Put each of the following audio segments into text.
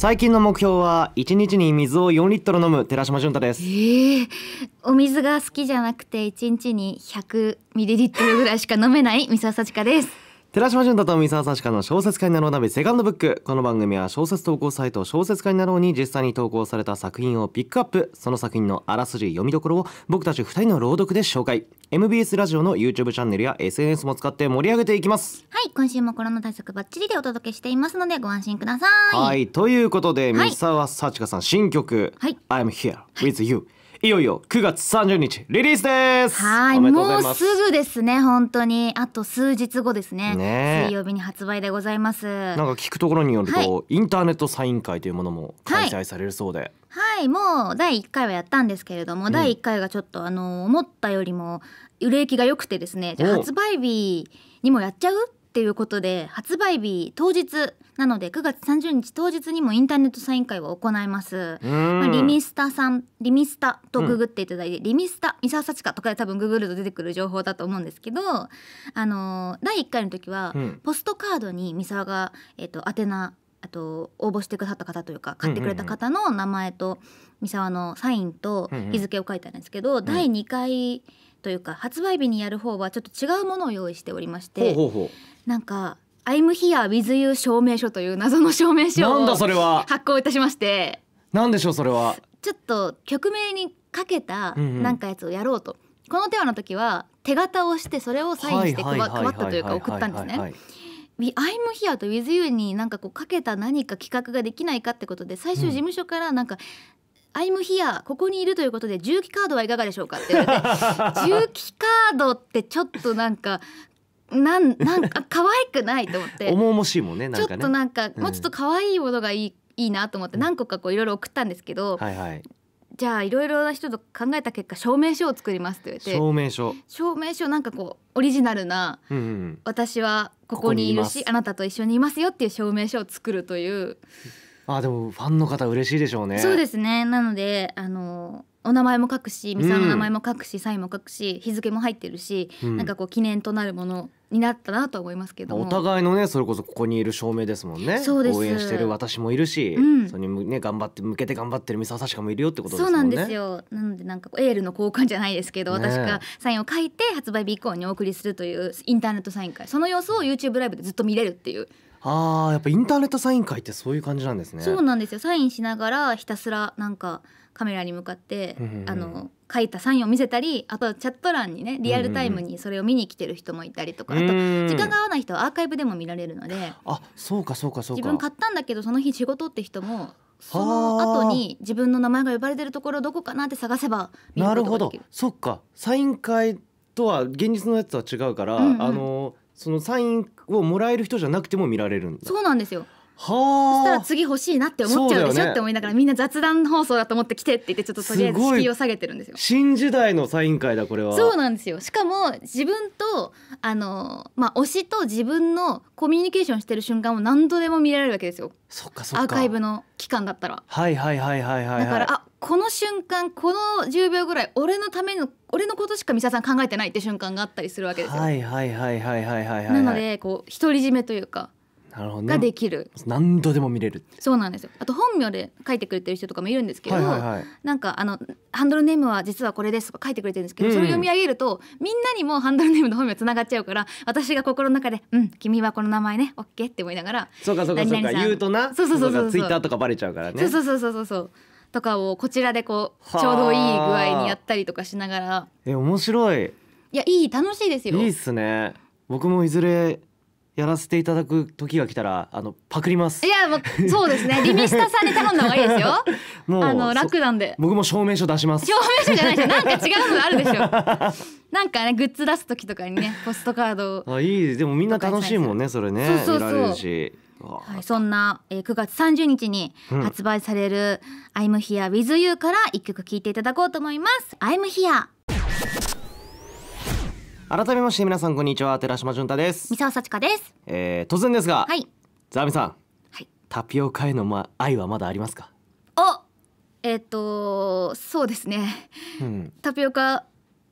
最近の目標は1日に水を4リットル飲む寺島純太です、えー、お水が好きじゃなくて1日に100ミリリットルぐらいしか飲めない三沢幸かです寺島純太と三沢さしかの小説家になろう鍋セカンドブック。この番組は小説投稿サイト小説家になろうに実際に投稿された作品をピックアップ。その作品のあらすじ読みどころを僕たち二人の朗読で紹介。MBS ラジオの YouTube チャンネルや SNS も使って盛り上げていきます。はい、今週もコロナ対策バッチリでお届けしていますのでご安心ください。はい、ということで、三沢さちかさん新曲、はい、I'm here with you、はいいよいよ9月30日リリースですはいもうすぐですね本当にあと数日後ですね、ね、水曜日に発売でございますなんか聞くところによると、はい、インターネットサイン会というものも開催されるそうで、はいはいもう第1回はやったんですけれども、うん、第1回がちょっとあの思ったよりも売れ行きが良くてですねじゃあ発売日にもやっちゃうっていうことで発売日当日なので9月30日当日にもインターネットサイン会を行います、まあ、リミスタさんリミスタとググっていただいて、うん、リミスタ三沢幸香とかで多分ググると出てくる情報だと思うんですけどあの第1回の時は、ポストカードに三沢が、えーと、と宛名あと応募してくださった方というか買ってくれた方の名前と三沢のサインと日付を書いてあるんですけど、うんうん、第2回というか発売日にやる方はちょっと違うものを用意しておりまして。ほうほうほうなんか「I'm here with you 証明書」という謎の証明書をなんだそれは発行いたしましてなんでしょうそれはちょっと曲名にかけたなんかやつをやろうと、この手話の時は手形をしてそれをサインして配ったというか送ったんですね。I'm here と With You になんかこうかけた何か企画ができないかってことで最終事務所からなんか、うん、I'm here ここにいるということで重機カードはいかがでしょうかって言われて 重機カードってちょっとなんかなんなんか可愛くないと思って重々しいもんね、ね、ちょっとなんか、もうちょっと可愛いものがいいいいなと思って何個かこういろいろ送ったんですけど、はいはい、じゃあいろいろな人と考えた結果証明書を作りますって言って証明書証明書なんかこうオリジナルな、うんうん、私はここにいるしあなたと一緒にいますよっていう証明書を作るというあでもファンの方嬉しいでしょうねそうですねなのであのお名前も書くしミサの名前も書くし、うん、サインも書くし日付も入ってるし、うん、なんかこう記念となるものになったなと思いますけどお互いのねそれこそここにいる証明ですもんねそうで応援してる私もいるし、うん、それにね頑張って向けて頑張ってる三沢さしかもいるよってこと、ね、そうなんですよなのでなんかエールの交換じゃないですけど、ね、私がサインを書いて発売日以降にお送りするというインターネットサイン会その様子を YouTube ライブでずっと見れるっていうああやっぱインターネットサイン会ってそういう感じなんですねそうなんですよサインしながらひたすらなんかカメラに向かって、うん、あの書いたサインを見せたりあとチャット欄にねリアルタイムにそれを見に来てる人もいたりとか、うん、あと時間が合わない人はアーカイブでも見られるので、あそうかそうかそうか自分買ったんだけどその日仕事って人もその後に自分の名前が呼ばれてるところどこかなって探せば見るなるほどそっかサイン会とは現実のやつは違うから、うんうん、あのそのサインをもらえる人じゃなくても見られるんだそうなんですよそしたら次欲しいなって思っちゃうでしょ、ね、って思いながら、みんな雑談放送だと思って来てって言ってちょっととりあえず敷居を下げてるんですよ新時代のサイン会だこれはそうなんですよしかも自分とあのまあ推しと自分のコミュニケーションしてる瞬間を何度でも見られるわけですよそっかそっかアーカイブの期間だったらはいはいはいはいはい、はい、だからあこの瞬間この10秒ぐらい俺のための俺のことしか三沢さん考えてないって瞬間があったりするわけですよはいはいはいはいはいはい、はい、なのでこう独り占めというかなるほど、ね、ができる何度でも見れるそうなんですよあと本名で書いてくれてる人とかもいるんですけど、はいはいはい、なんかあのハンドルネームは実はこれですとか書いてくれてるんですけど、うん、それを読み上げるとみんなにもハンドルネームの本名つながっちゃうから私が心の中で「うん君はこの名前ねオッケーって思いながらそうかそうかそうか言うとなそうそうそうそうツイッターとかバレちゃうからねそうそうそうそうそうとかをこちらでこうちょうどいい具合にやったりとかしながらえ面白いいやいい楽しいですよいいっすね僕もいずれやらせていただく時が来たらあのパクりますいやもうそうですねリミスタさんに頼んだ方がいいですよ もうあの楽なんで僕も証明書出します証明書じゃないじゃょなんか違うのあるでしょ なんかねグッズ出す時とかにねポストカードあいいでもみんな楽しいもんねそれねそうそうそうはい、そんな、えー、9月30日に発売される「うん、I'm Here With You」から一曲聞いていただこうと思います。I'm Here 改めまして皆さんこんにちは寺島純太です三沢幸子ですえー、突然ですがはいザミさん、はい、タピオカへのま愛はまだありますかおえっ、ー、とそうですね、うん、タピオカ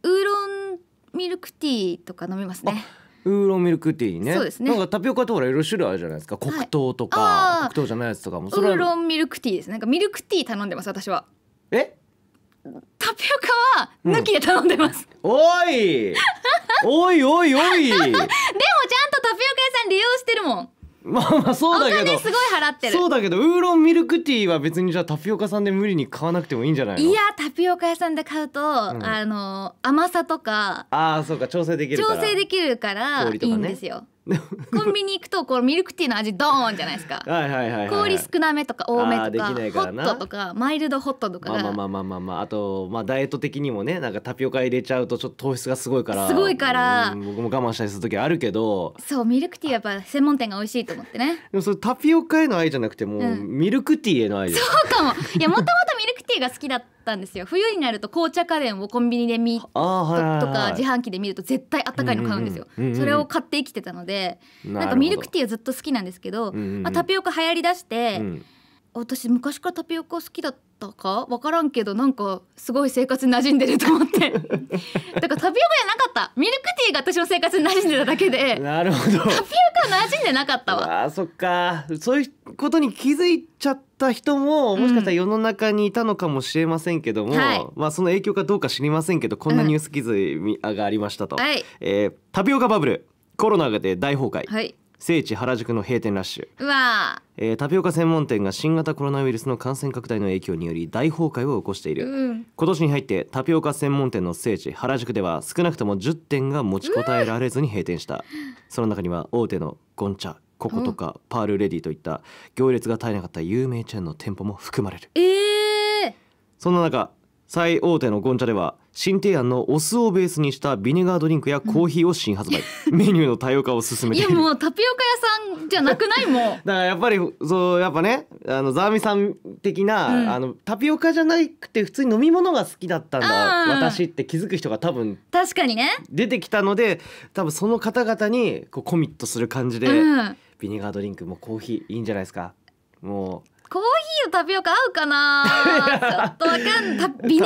ウーロンミルクティーとか飲みますねウーロンミルクティーね。そうですね。なんかタピオカとていろいろ種類あるじゃないですか。黒糖とか、はい、黒糖じゃないやつとかも。ウーロンミルクティーです。なんかミルクティー頼んでます私は。え？タピオカは抜きで頼んでます。うん、おい。おいおいおいでもちゃんとタピオカ屋さん利用してるもんまあまあそうだけどお金すごい払ってるそうだけどウーロンミルクティーは別にじゃあタピオカさんで無理に買わなくてもいいんじゃないいやタピオカ屋さんで買うと、うん、あの甘さとかああそうか調整できるから調整できるからいいんですよ、コンビニ行くとこうミルクティーの味ドーンじゃないですかはいはいはい、はい、氷少なめとか多めとかホットとかマイルドホットとかまあまあまあまあまあ、まあ、あとまあダイエット的にもねなんかタピオカ入れちゃうとちょっと糖質がすごいからすごいから、僕も我慢したりする時あるけどそうミルクティーやっぱ専門店が美味しいと思ってねでもそれタピオカへの愛じゃなくてもう、うん、ミルクティーへの愛そうかもいやもともとミルクティーが好きだったんですよ冬になると紅茶家電をコンビニで見と,、とか自販機で見ると絶対あったかいの買うんですよ、それを買って生きてたのでなんかミルクティーはずっと好きなんですけど、まあ、タピオカ流行りだして、うん私昔からタピオカ好きだったか分からんけどなんかすごい生活に馴染んでると思って だからタピオカじゃなかったミルクティーが私の生活に馴染んでただけでなるほどタピオカ馴染んでなかったわあそっかそういうことに気づいちゃった人ももしかしたら世の中にいたのかもしれませんけども、うんはい、まあその影響かどうか知りませんけどこんなニュース記事がありましたと、うんはい、えー、タピオカバブルコロナで大崩壊、はい、聖地原宿の閉店ラッシュうわえー、タピオカ専門店が新型コロナウイルスの感染拡大の影響により大崩壊を起こしている、うん、今年に入ってタピオカ専門店の聖地原宿では少なくとも10店が持ちこたえられずに閉店した、その中には大手のゴンチャココとかパールレディといった行列が絶えなかった有名チェーンの店舗も含まれるええー、そんな中最大手のゴンチャでは新提案のお酢をベースにしたビネガードリンクやコーヒーを新発売、うん、メニューの多様化を進めているいやもうタピオカ屋さんじゃなくないもんだからやっぱりそうやっぱねあのザーミさん的な、うん、あのタピオカじゃなくて普通に飲み物が好きだったんだ私って気づく人が多分確かにね出てきたので多分その方々にこうコミットする感じで、うん、ビネガードリンクもコーヒーいいんじゃないですかもうコータピオカ合うかなちょっとわかんないビネガードリン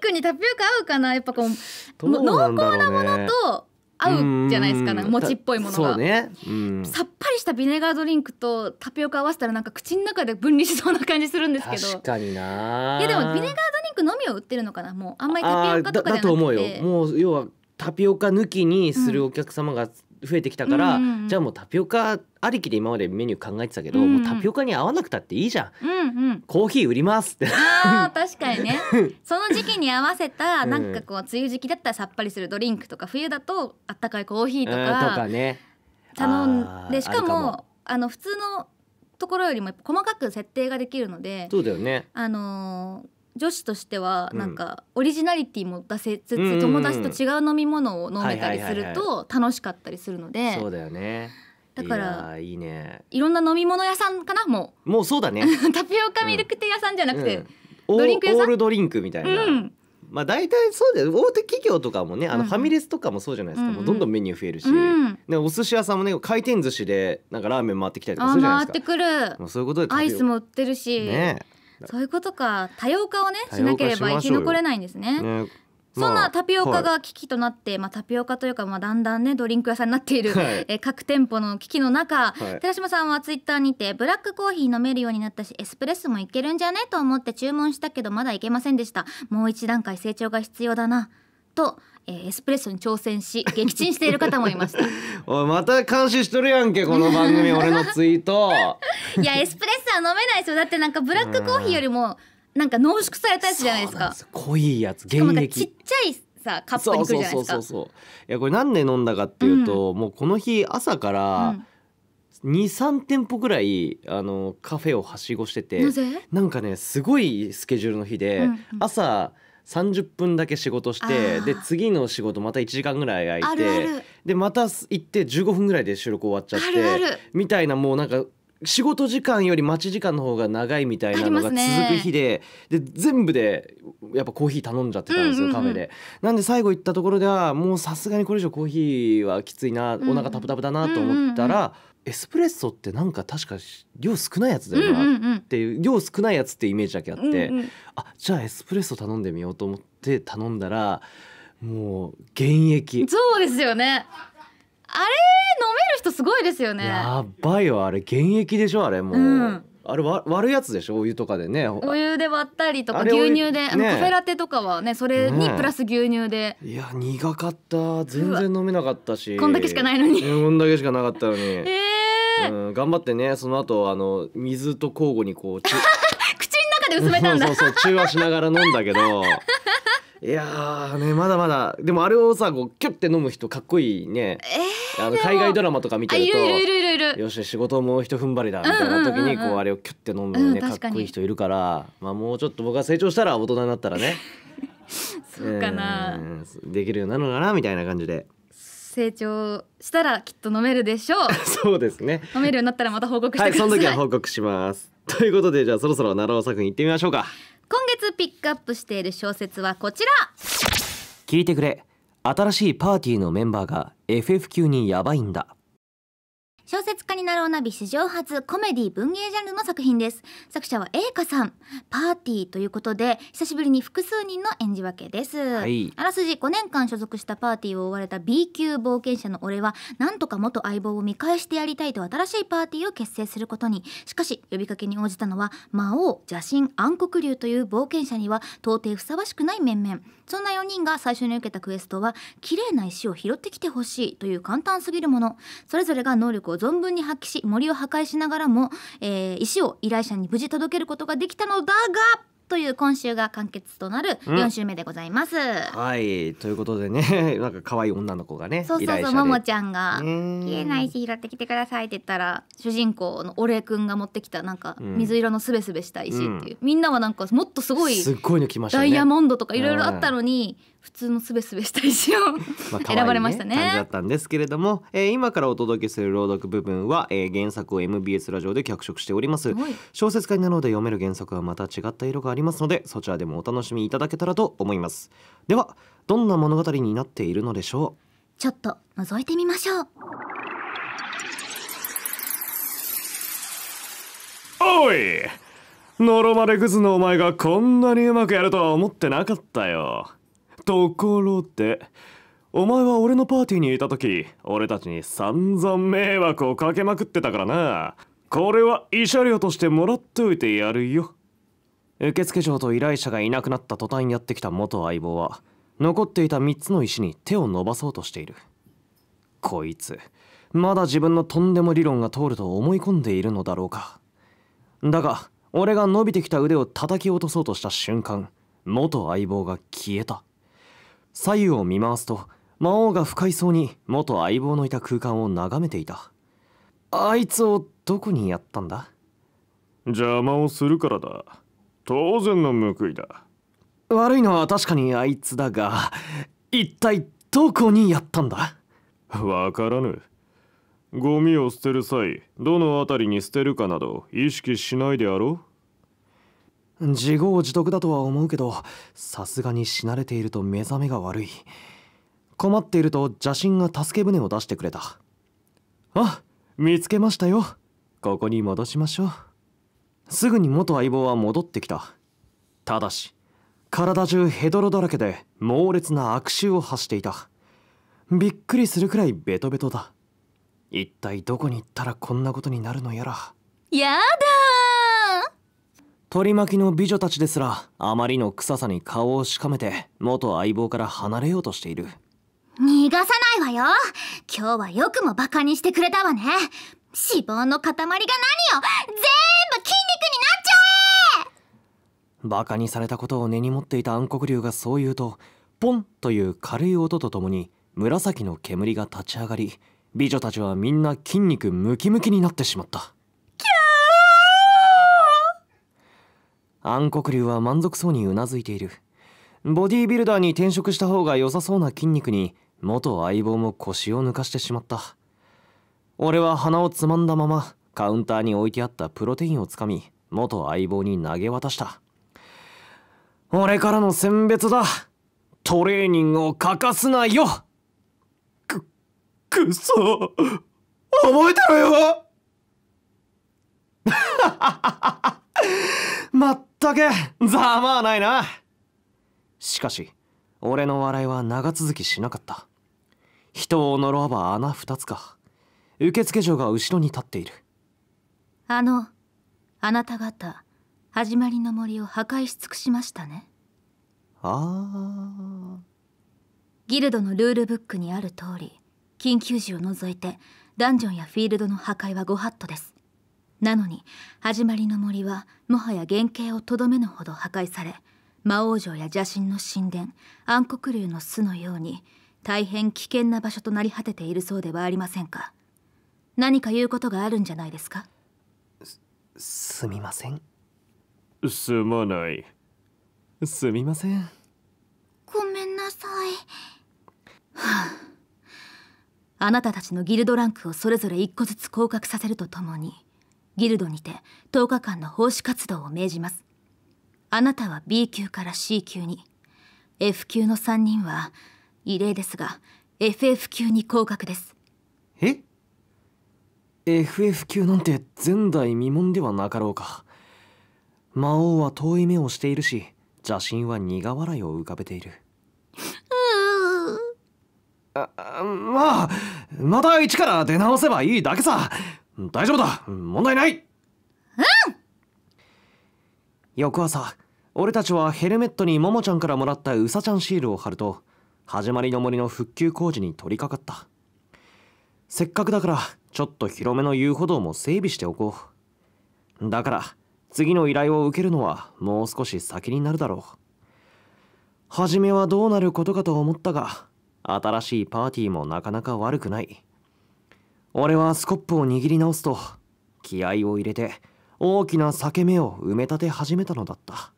クにタピオカ合うかなやっぱこう、ね、濃厚なものと合うじゃないですかなんか餅っぽいものが、ね、さっぱりしたビネガードリンクとタピオカ合わせたらなんか口の中で分離しそうな感じするんですけど確かにないやでもビネガードリンクのみを売ってるのかなもうあんまりタピオカとかじゃなくてだと思うよもう要はタピオカ抜きにするお客様が、うん増えてきたから、うんうんじゃあもうタピオカありきで今までメニュー考えてたけど、うんうん、もうタピオカに合わなくたっていいじゃん、うんうん、コーヒー売りますってあ確かにね その時期に合わせたなんかこう梅雨時期だったらさっぱりするドリンクとか冬だとあったかいコーヒーとか,、とかね、頼んでしかもあの普通のところよりも細かく設定ができるのでそうだよねあのー女子としてはなんかオリジナリティも出せつつ友達と違う飲み物を飲めたりすると楽しかったりするのでそうだよねだからいいねいろんな飲み物屋さんかなもうもうそうだね タピオカミルクティー屋さんじゃなくて、うん、ドリンク屋さんオールドリンクみたいな、うん、まあ大体そうだよ大手企業とかもねあのファミレスとかもそうじゃないですか、うん、もうどんどんメニュー増えるし、うん、ね、お寿司屋さんもね回転寿司でなんかラーメン回ってきたりとかするじゃないですか回ってくるもうそういうことでアイスも売ってるしねそういうことか多様化をねしなければ生き残れないんですね、そんなタピオカが危機となって、まあ、はい、タピオカというか、まあ、だんだんねドリンク屋さんになっている、はい、え各店舗の危機の中、はい、寺島さんはツイッターにてブラックコーヒー飲めるようになったしエスプレッソもいけるんじゃねと思って注文したけどまだいけませんでしたもう一段階成長が必要だなとえー、エスプレッソに挑戦し撃沈している方もいました おいまた監視しとるやんけこの番組俺のツイート いやエスプレッソは飲めないですよだってなんかブラックコーヒーよりもなんか濃縮されたやつじゃないですか濃いやつ原液ちっちゃいさカップにくるじゃないですかそうそうそうそういやこれなんで飲んだかっていうと、うん、もうこの日朝から、うん23店舗ぐらいあのカフェをはしごしててなんかねすごいスケジュールの日で、うんうん、朝30分だけ仕事してで次の仕事また1時間ぐらい空いてあるあるでまた行って15分ぐらいで収録終わっちゃってあるあるみたいなもうなんか仕事時間より待ち時間の方が長いみたいなのが続く日でね、で全部でやっぱコーヒー頼んじゃってたんですよ、カフェでなんで最後行ったところではもうさすがにこれ以上コーヒーはきついな、うん、お腹タプタプだなと思ったら、うんうんうんエスプレッソってなんか確か量少ないやつだよなっていううんうんうん、量少ないやつってイメージだけあって、うんうん、あじゃあエスプレッソ頼んでみようと思って頼んだらもう現役そうですよねあれ飲める人すごいですよねやばいよあれ現役でしょあれもう、うん、あれわ割るやつでしょお湯とかでねお湯で割ったりとか牛乳で、ね、あのカフェラテとかはねそれにプラス牛乳で、ね、いや苦かった全然飲めなかったしこんだけしかないのにこんだけしかなかったのに えーうん、頑張ってねその後あの水と交互にこうちゅ 口の中で薄めたんだそうそう中和しながら飲んだけど いやーねまだまだでもあれをさこうキュッて飲む人かっこいいね、えー、あの海外ドラマとか見てるとよし仕事もう一踏ん張りだみたいな時にこうあれをキュッて飲むね、うん、かっこいい人いるからまあもうちょっと僕が成長したら大人になったらね そうかな、えー、できるようになるのかなみたいな感じで。成長したらきっと飲めるでしょう そうですね飲めるようになったらまた報告してください、はい、その時は報告します ということでじゃあそろそろ奈良尾作品行ってみましょうか今月ピックアップしている小説はこちら聞いてくれ新しいパーティーのメンバーが FF 級にやばいんだ小説家になろうナビ史上初コメディ文芸ジャンルの作品です作者は A 華さんパーティーということで久しぶりに複数人の演じ分けです、はい、あらすじ5年間所属したパーティーを追われた B 級冒険者の俺はなんとか元相棒を見返してやりたいと新しいパーティーを結成することにしかし呼びかけに応じたのは魔王邪神暗黒竜という冒険者には到底ふさわしくない面々そんな4人が最初に受けたクエストは綺麗な石を拾ってきてほしいという簡単すぎるものそれぞれが能力を存分に発揮し森を破壊しながらも、えー、石を依頼者に無事届けることができたのだがという今週が完結となる4週目でございます。うん、はいということでね なんか可愛い女の子がねそうそうそうももちゃんが「消えないし拾ってきてください」って言ったら主人公のお礼くんが持ってきたなんか水色のすべすべした石っていう、うん、みんなはなんかもっとすごいすごいの来ました、ね、ダイヤモンドとかいろいろあったのに、普通のすべすべした石を、まあ、選ばれましたね感じだったんですけれども、えー、今からお届けする朗読部分は、えー、原作を MBS ラジオで脚色しております小説家になるので読める原作はまた違った色がありますのでそちらでもお楽しみいただけたらと思いますではどんな物語になっているのでしょうちょっと覗いてみましょうおいノロマレクズのお前がこんなにうまくやるとは思ってなかったよところでお前は俺のパーティーにいた時俺たちに散々迷惑をかけまくってたからなこれは慰謝料としてもらっといてやるよ受付嬢と依頼者がいなくなった途端やってきた元相棒は残っていた3つの石に手を伸ばそうとしているこいつまだ自分のとんでも理論が通ると思い込んでいるのだろうかだが俺が伸びてきた腕を叩き落とそうとした瞬間元相棒が消えた左右を見回すと魔王が不快そうに元相棒のいた空間を眺めていたあいつをどこにやったんだ邪魔をするからだ当然の報いだ悪いのは確かにあいつだが一体どこにやったんだわからぬゴミを捨てる際どの辺りに捨てるかなど意識しないであろう自業自得だとは思うけどさすがに死なれていると目覚めが悪い困っていると邪神が助け舟を出してくれたあ見つけましたよここに戻しましょうすぐに元相棒は戻ってきたただし体中ヘドロだらけで猛烈な悪臭を発していたびっくりするくらいベトベトだ一体どこに行ったらこんなことになるのやらやだ取り巻きの美女たちですらあまりの臭さに顔をしかめて元相棒から離れようとしている逃がさないわよ今日はよくもバカにしてくれたわね脂肪の塊が何よ全部筋肉になっちゃえバカにされたことを根に持っていた暗黒竜がそう言うとポンという軽い音とともに紫の煙が立ち上がり美女たちはみんな筋肉ムキムキになってしまった暗黒竜は満足そうにうなずいているボディービルダーに転職した方が良さそうな筋肉に元相棒も腰を抜かしてしまった俺は鼻をつまんだままカウンターに置いてあったプロテインをつかみ元相棒に投げ渡した俺からの選別だトレーニングを欠かすなよくくそ覚えてろよ待っったけざまあないなしかし俺の笑いは長続きしなかった人を呪わば穴二つか受付嬢が後ろに立っているあのあなた方始まりの森を破壊し尽くしましたねああギルドのルールブックにある通り緊急時を除いてダンジョンやフィールドの破壊はご法度ですなのに始まりの森はもはや原型をとどめぬほど破壊され魔王城や邪神の神殿暗黒竜の巣のように大変危険な場所となり果てているそうではありませんか何か言うことがあるんじゃないですかすすみませんすまないすみませんごめんなさい、はあ、あなたたちのギルドランクをそれぞれ一個ずつ降格させるとともにギルドにて10日間の奉仕活動を命じますあなたは B 級から C 級に F 級の3人は異例ですが FF 級に降格ですえ FF 級なんて前代未聞ではなかろうか魔王は遠い目をしているし邪神は苦笑いを浮かべているあまあまた一から出直せばいいだけさ大丈夫だ問題ないうん翌朝俺たちはヘルメットにももちゃんからもらったうさちゃんシールを貼ると始まりの森の復旧工事に取り掛かったせっかくだからちょっと広めの遊歩道も整備しておこうだから次の依頼を受けるのはもう少し先になるだろう初めはどうなることかと思ったが新しいパーティーもなかなか悪くない俺はスコップを握り直すと気合を入れて大きな裂け目を埋め立て始めたのだった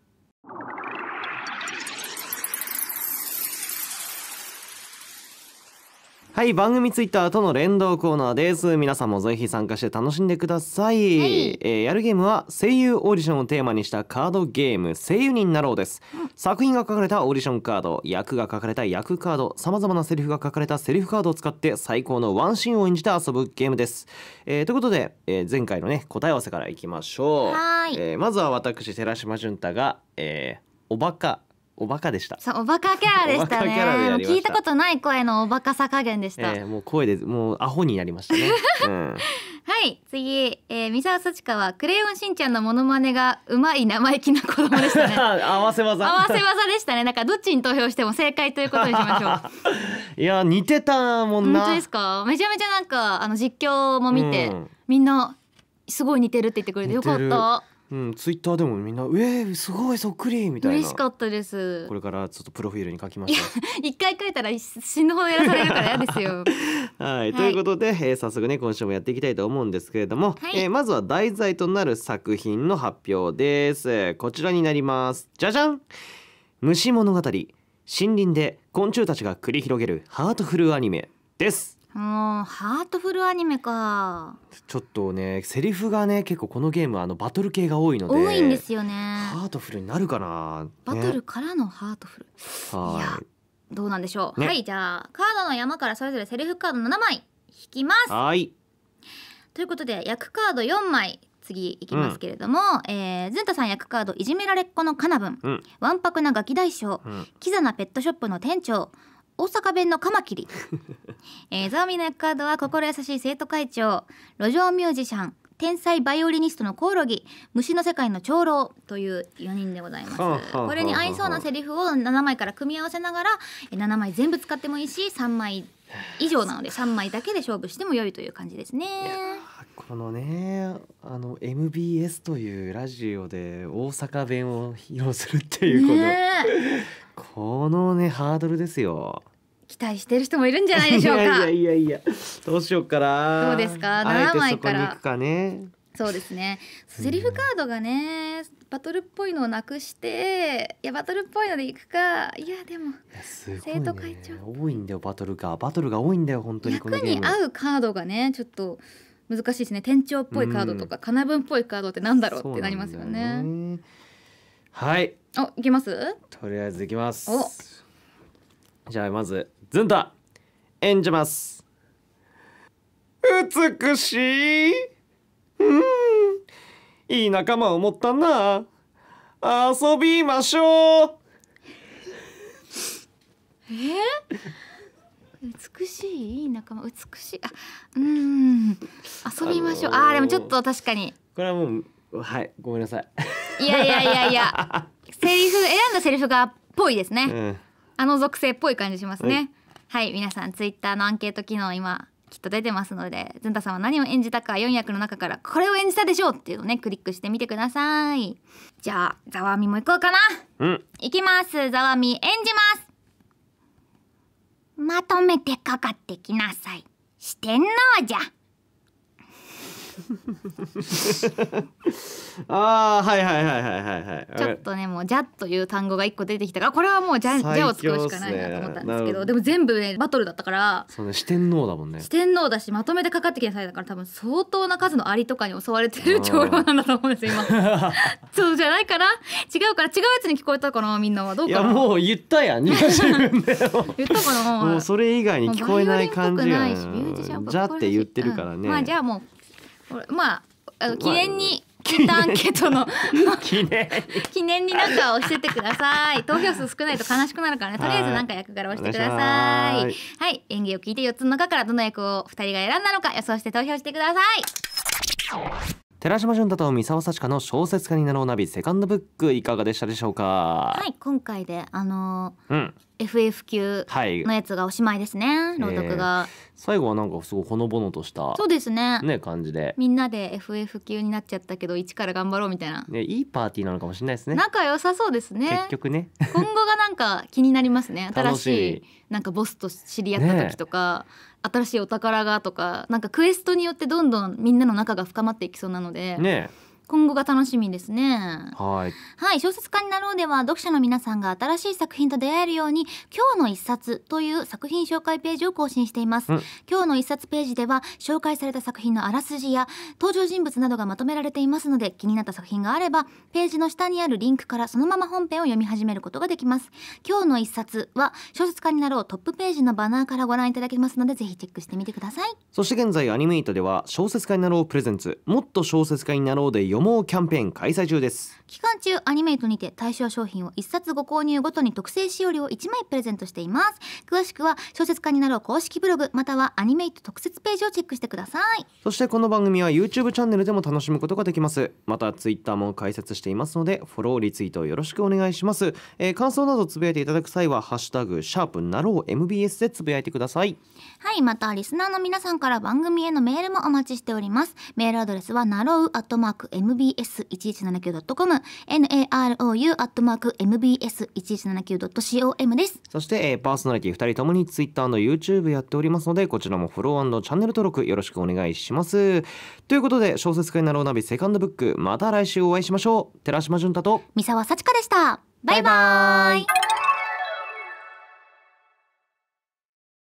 はい番組ツイッターとの連動コーナーです皆さんもぜひ参加して楽しんでください、はい、えー、やるゲームは声優オーディションをテーマにしたカードゲーム声優になろうです、うん、作品が書かれたオーディションカード役が書かれた役カードさまざまなセリフが書かれたセリフカードを使って最高のワンシーンを演じて遊ぶゲームです、えー、ということで、えー、前回のね答え合わせからいきましょうはえー、まずは私寺島純太が、えー、おバカおバカでしたそうおバカキャラでしたね聞いたことない声のおバカさ加減でした、えー、もう声でもうアホになりましたね、うん、はい次、えー、三沢幸香はクレヨンしんちゃんのモノマネがうまい生意気な子供でしたね 合わせ技合わせ技でしたねなんかどっちに投票しても正解ということにしましょう いや似てたもんな本当ですかめちゃめちゃなんかあの実況も見て、うん、みんなすごい似てるって言ってくれてよかったうん、ツイッターでもみんな「うえー、すごいそっくり」みたいな嬉しかったですこれからちょっとプロフィールに書きまし一回書いたら死ぬほどやらされるから嫌ですよ はい、はい、ということで、えー、早速ね今週もやっていきたいと思うんですけれども、はい、えー、まずは題材となる作品の発表ですこちらになりますじゃじゃん虫物語森林で昆虫たちが繰り広げるハートフルアニメですうハートフルアニメかちょっとねセリフがね結構このゲームあのバトル系が多いので多いんですよねハートフルになるかな、ね、バトルからのハートフルいやどうなんでしょう、ね、はいじゃあカードの山からそれぞれセリフカード7枚引きますはいということで役カード4枚次いきますけれども、うん、えー、ずんたさん役カードいじめられっ子のかなぶん、わんぱくなガキ大将、うん、キザなペットショップの店長大阪弁のカマキリ、えー、ゾーミの役カードは心優しい生徒会長路上ミュージシャン天才バイオリニストのコオロギ虫の世界の長老という4人でございます、はあはあはあ、これに合いそうなセリフを7枚から組み合わせながら7枚全部使ってもいいし3枚以上なので3枚だけで勝負しても良いという感じですね。このねあの MBS というラジオで大阪弁を披露するっていうこと、ねこのねハードルですよ期待してる人もいるんじゃないでしょうか いやいやいやどうしようかなどうですか7枚からかねそうですねセリフカードがね、バトルっぽいのをなくしていやバトルっぽいのでいくかいやでも生徒会長、多いんだよバトルがバトルが多いんだよ本当にこのに合うカードがねちょっと難しいですね店長っぽいカードとか、うん、金分っぽいカードってなんだろうってなりますよね。はいお行きますとりあえず行きますじゃあまずずんだ。演じます美しいうんいい仲間を持ったな遊びましょうえー、美しいいい仲間美しいあうん遊びましょう、あのー、あでもちょっと確かにこれはもうはいごめんなさいいやいやいやいやセリフ選んだセリフがっぽいですね、あの属性っぽい感じしますね、はい、皆さんツイッターのアンケート機能今きっと出てますのでずんたさんは何を演じたか4役の中からこれを演じたでしょうっていうのをねクリックしてみてくださいじゃあざわみも行こうかなうん行きますざわみ演じますまとめてかかってきなさい四天王じゃ ああはいはいはいはいはいはいちょっとねもう「じゃ」という単語が一個出てきたからこれはもうじゃ「じゃ」を使うしかないなと思ったんですけど、でも全部ねバトルだったからそうね四天王だもんね四天王だしまとめてかかってきなさいだから多分相当な数のアリとかに襲われてる長 老なんだと思うんですよ今そうじゃないかな違うから違うやつに聞こえたかなみんなはどうかなもう言ったやん 言ったかなもうそれ以外に聞こえない感じが、ね、じゃって言ってるからね、うん、まあじゃあもうまあ記念に聞いたアンケートの 記念記念になんか押しててください投票数少ないと悲しくなるからねとりあえずなんか役柄をしてくださいはい演技を聞いて4つの中からどの役を2人が選んだのか予想して投票してください寺島潤太と三沢幸香の小説家になろうナビセカンドブックいかがでしたでしょうかはい今回であのー、うん FF 級のやつがおしまいですね、はい、朗読が、えー、最後はなんかすごいほのぼのとしたそうですねね感じでみんなで FF 級になっちゃったけど一から頑張ろうみたいな、ね、いいパーティーなのかもしれないですね仲良さそうですね結局ね今後がなんか気になりますね新しいなんかボスと知り合った時とか、ね新しいお宝がとかなんかクエストによってどんどんみんなの仲が深まっていきそうなので。ね今後が楽しみですねはいはい小説家になろうでは読者の皆さんが新しい作品と出会えるように今日の一冊という作品紹介ページを更新しています、今日の一冊ページでは紹介された作品のあらすじや登場人物などがまとめられていますので気になった作品があればページの下にあるリンクからそのまま本編を読み始めることができます今日の一冊は小説家になろうトップページのバナーからご覧いただけますのでぜひチェックしてみてくださいそして現在アニメイトでは小説家になろうプレゼンツもっと小説家になろうで読モうキャンペーン開催中です期間中アニメイトにて対象商品を1冊ご購入ごとに特製しおりを1枚プレゼントしています詳しくは小説家になろう公式ブログまたはアニメイト特設ページをチェックしてくださいそしてこの番組は YouTube チャンネルでも楽しむことができますまた Twitter も開設していますのでフォローリツイートよろしくお願いします、えー、感想などつぶやいていただく際はハッシュタグシャープなろう MBS でつぶやいてくださいはいまたリスナーの皆さんから番組へのメールもお待ちしておりますメールアドレスはなろう MBS1179.com ム narou.mbs1179.com ですそして、えー、パーソナリティ2人ともに TwitterYouTube やっておりますのでこちらもフォローチャンネル登録よろしくお願いしますということで小説家になろうナビセカンドブックまた来週お会いしましょう寺島淳太と三沢幸子でしたバイバイ